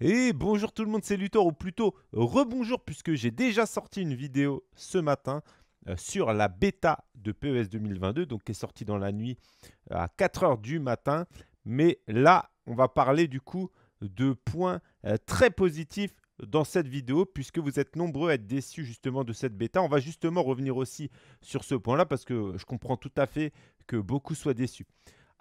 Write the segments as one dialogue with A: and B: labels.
A: Et bonjour tout le monde, c'est Luthor, ou plutôt rebonjour, puisque j'ai déjà sorti une vidéo ce matin euh, sur la bêta de PES 2022, donc qui est sortie dans la nuit euh, à 4h du matin. Mais là, on va parler du coup de points euh, très positifs dans cette vidéo, puisque vous êtes nombreux à être déçus justement de cette bêta. On va justement revenir aussi sur ce point-là, parce que je comprends tout à fait que beaucoup soient déçus.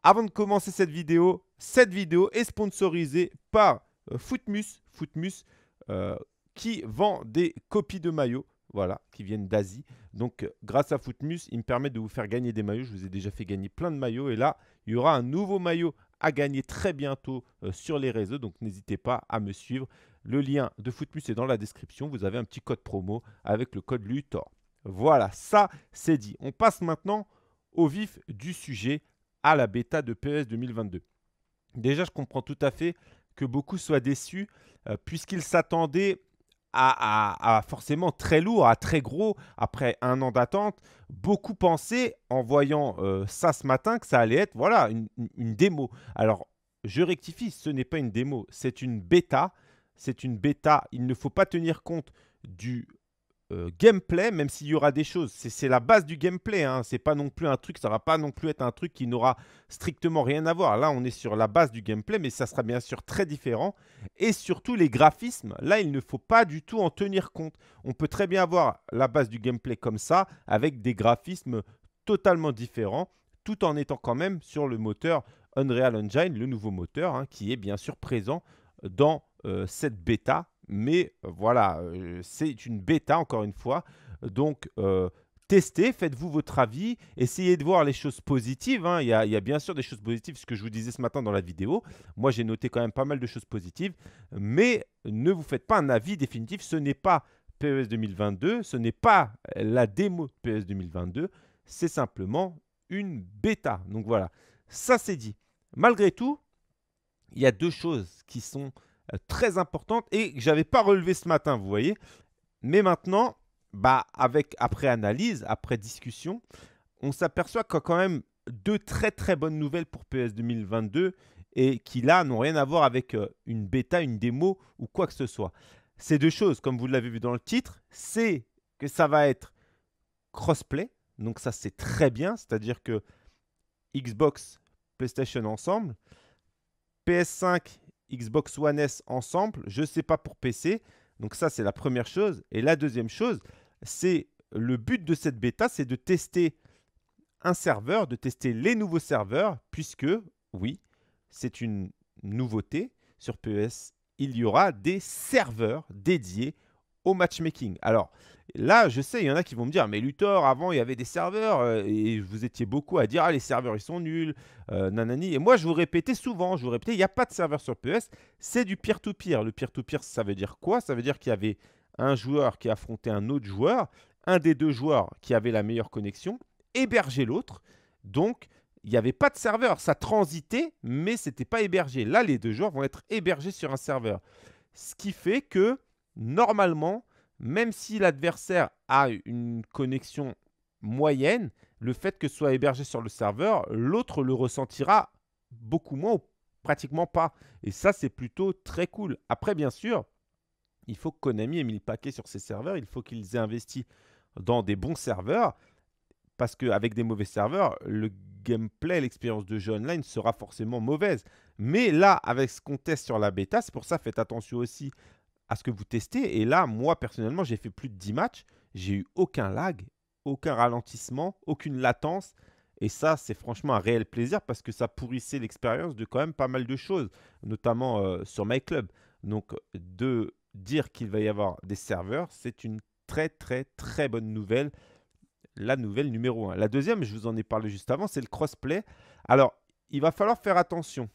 A: Avant de commencer cette vidéo, cette vidéo est sponsorisée par euh, Footmus, Footmus euh, qui vend des copies de maillots voilà, qui viennent d'Asie. Donc, euh, grâce à Footmus, il me permet de vous faire gagner des maillots. Je vous ai déjà fait gagner plein de maillots. Et là, il y aura un nouveau maillot à gagner très bientôt sur les réseaux. Donc, n'hésitez pas à me suivre. Le lien de Footmus est dans la description. Vous avez un petit code promo avec le code LUTOR. Voilà, ça, c'est dit. On passe maintenant au vif du sujet, à la bêta de PES 2022. Déjà, je comprends tout à fait que beaucoup soient déçus, euh, puisqu'ils s'attendaient à, forcément très lourd, à très gros, après un an d'attente. Beaucoup pensaient, en voyant euh, ça ce matin, que ça allait être voilà, une démo. Alors, je rectifie, ce n'est pas une démo, c'est une bêta. C'est une bêta. Il ne faut pas tenir compte du euh, gameplay, même s'il y aura des choses. C'est la base du gameplay. Hein. C'est pas non plus un truc, ça va pas non plus être un truc qui n'aura strictement rien à voir. Là, on est sur la base du gameplay, mais ça sera bien sûr très différent. Et surtout, les graphismes, là, il ne faut pas du tout en tenir compte. On peut très bien avoir la base du gameplay comme ça, avec des graphismes totalement différents, tout en étant quand même sur le moteur Unreal Engine, le nouveau moteur, hein, qui est bien sûr présent dans euh, cette bêta mais euh, voilà, euh, c'est une bêta, encore une fois. Donc, euh, testez, faites-vous votre avis, essayez de voir les choses positives. Hein. Il, y a, bien sûr des choses positives, ce que je vous disais ce matin dans la vidéo. Moi, j'ai noté quand même pas mal de choses positives, mais ne vous faites pas un avis définitif. Ce n'est pas PES 2022, ce n'est pas la démo de PES 2022, c'est simplement une bêta. Donc voilà, ça c'est dit. Malgré tout, il y a deux choses qui sont euh, très importante et que j'avais pas relevé ce matin, vous voyez. Mais maintenant, bah avec après analyse, après discussion, on s'aperçoit qu'il y a quand même deux très très bonnes nouvelles pour PS 2022 et qui là n'ont rien à voir avec euh, une bêta, une démo ou quoi que ce soit. Ces deux choses, comme vous l'avez vu dans le titre, c'est que ça va être crossplay, donc ça c'est très bien, c'est-à-dire que Xbox, PlayStation ensemble, PS5 Xbox One S ensemble. Je ne sais pas pour PC. Donc ça, c'est la première chose. Et la deuxième chose, c'est le but de cette bêta, c'est de tester un serveur, de tester les nouveaux serveurs, puisque, oui, c'est une nouveauté sur PES. Il y aura des serveurs dédiés au matchmaking. Alors là, je sais, il y en a qui vont me dire, mais Luthor, avant, il y avait des serveurs, euh, et vous étiez beaucoup à dire, ah, les serveurs, ils sont nuls, euh, nanani. Et moi, je vous répétais souvent, je vous répétais, il n'y a pas de serveur sur PS, c'est du peer-to-peer. Le peer-to-peer, ça veut dire quoi Ça veut dire qu'il y avait un joueur qui affrontait un autre joueur, un des deux joueurs qui avait la meilleure connexion, hébergeait l'autre. Donc, il n'y avait pas de serveur, ça transitait, mais c'était pas hébergé. Là, les deux joueurs vont être hébergés sur un serveur. Ce qui fait que normalement, même si l'adversaire a une connexion moyenne, le fait que ce soit hébergé sur le serveur, l'autre le ressentira beaucoup moins ou pratiquement pas. Et ça, c'est plutôt très cool. Après, bien sûr, il faut que Konami ait mis le paquet sur ses serveurs. Il faut qu'ils aient investi dans des bons serveurs. Parce qu'avec des mauvais serveurs, le gameplay, l'expérience de jeu online sera forcément mauvaise. Mais là, avec ce qu'on teste sur la bêta, c'est pour ça, faites attention aussi ce que vous testez. Et là, moi, personnellement, j'ai fait plus de 10 matchs. J'ai eu aucun lag, aucun ralentissement, aucune latence. Et ça, c'est franchement un réel plaisir parce que ça pourrissait l'expérience de quand même pas mal de choses, notamment euh, sur sur MyClub. Donc, de dire qu'il va y avoir des serveurs, c'est une très, très, très bonne nouvelle. La nouvelle numéro 1. La deuxième, je vous en ai parlé juste avant, c'est le crossplay. Alors, il va falloir faire attention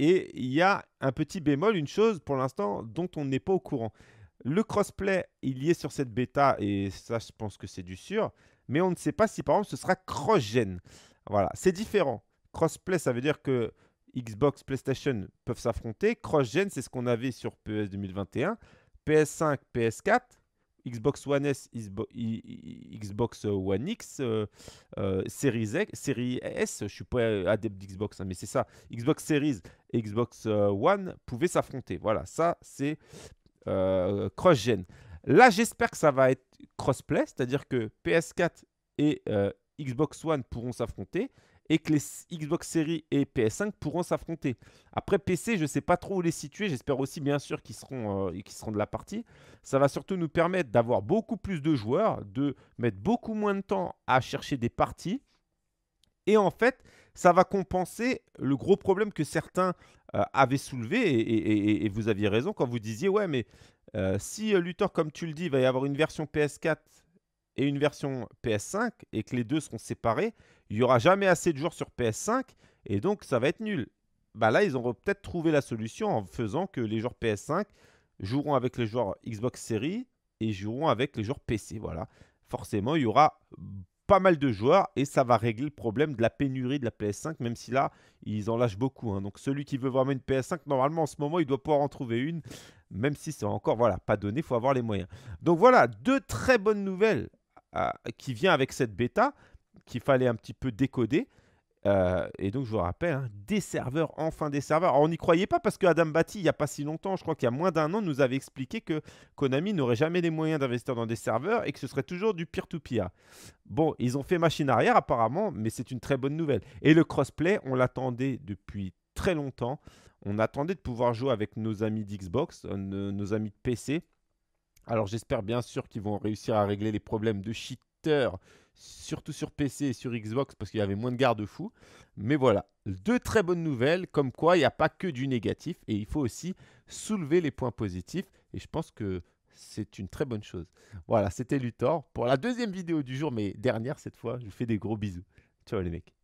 A: et il y a un petit bémol, une chose pour l'instant dont on n'est pas au courant. Le crossplay, il y est sur cette bêta, et ça, je pense que c'est du sûr. Mais on ne sait pas si, par exemple, ce sera cross-gen. Voilà, c'est différent. Crossplay, ça veut dire que Xbox, PlayStation peuvent s'affronter. cross c'est ce qu'on avait sur PS 2021. PS5, PS4, Xbox One S, Xbox One euh, euh, X, Series, S, je suis pas adepte d'Xbox, hein, mais c'est ça, Xbox Series Xbox euh, One pouvaient s'affronter. Voilà, ça c'est cross-gen. Là, j'espère que ça va être play c'est-à-dire que PS4 et Xbox One pourront s'affronter et que les Xbox Series et PS5 pourront s'affronter. Après PC, je ne sais pas trop où les situer, j'espère aussi bien sûr qu'ils seront, euh, seront de la partie. Ça va surtout nous permettre d'avoir beaucoup plus de joueurs, de mettre beaucoup moins de temps à chercher des parties. Et en fait, ça va compenser le gros problème que certains euh, avaient soulevé, et, vous aviez raison quand vous disiez, ouais, mais euh, si Luthor, comme tu le dis, va y avoir une version PS4 et une version PS5 et que les deux seront séparés, il n'y aura jamais assez de joueurs sur PS5 et donc ça va être nul. Bah là, ils auront peut-être trouvé la solution en faisant que les joueurs PS5 joueront avec les joueurs Xbox Series et joueront avec les joueurs PC. Voilà. Forcément, il y aura pas mal de joueurs et ça va régler le problème de la pénurie de la PS5, même si là, ils en lâchent beaucoup. Hein. Donc celui qui veut vraiment une PS5, normalement en ce moment, il doit pouvoir en trouver une, même si c'est encore voilà, pas donné, il faut avoir les moyens. Donc voilà, deux très bonnes nouvelles qui vient avec cette bêta qu'il fallait un petit peu décoder. Euh, et donc, je vous rappelle, hein, des serveurs, enfin des serveurs. on n'y croyait pas parce que Adam Batty, il n'y a pas si longtemps, je crois qu'il y a moins d'un an, nous avait expliqué que Konami n'aurait jamais les moyens d'investir dans des serveurs et que ce serait toujours du peer-to-peer. -peer. Bon, ils ont fait machine arrière apparemment, mais c'est une très bonne nouvelle. Et le crossplay, on l'attendait depuis très longtemps. On attendait de pouvoir jouer avec nos amis d'Xbox, euh, nos amis de PC. Alors j'espère bien sûr qu'ils vont réussir à régler les problèmes de cheater, surtout sur PC et sur Xbox parce qu'il y avait moins de garde-fous. Mais voilà, deux très bonnes nouvelles, comme quoi il n'y a pas que du négatif et il faut aussi soulever les points positifs. Et je pense que c'est une très bonne chose. Voilà, c'était Luthor pour la deuxième vidéo du jour, mais dernière cette fois. Je vous fais des gros bisous. Ciao les mecs.